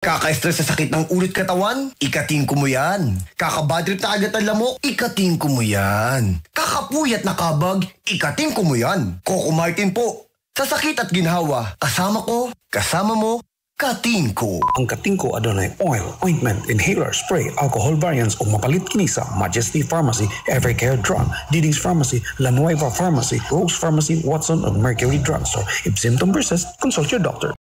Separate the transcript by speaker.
Speaker 1: Kaka-stress sa sakit ng ulit katawan? Ikating ko mo yan. Kakabadrip na agad ang lamok? Ikating ko mo yan. Kakapuyat na kabag? Ikating ko mo yan. Coco Martin po. Sa sakit at ginhawa, kasama ko, kasama mo, Katinko. Ang
Speaker 2: Katinko adunay oil, ointment, inhaler, spray, alcohol variants o mapalit kini Majesty
Speaker 3: Pharmacy, Evercare Drug, Diding's Pharmacy, La Nueva Pharmacy, Rose Pharmacy, Watson ug Mercury Drugstore. If symptom persists, consult your doctor.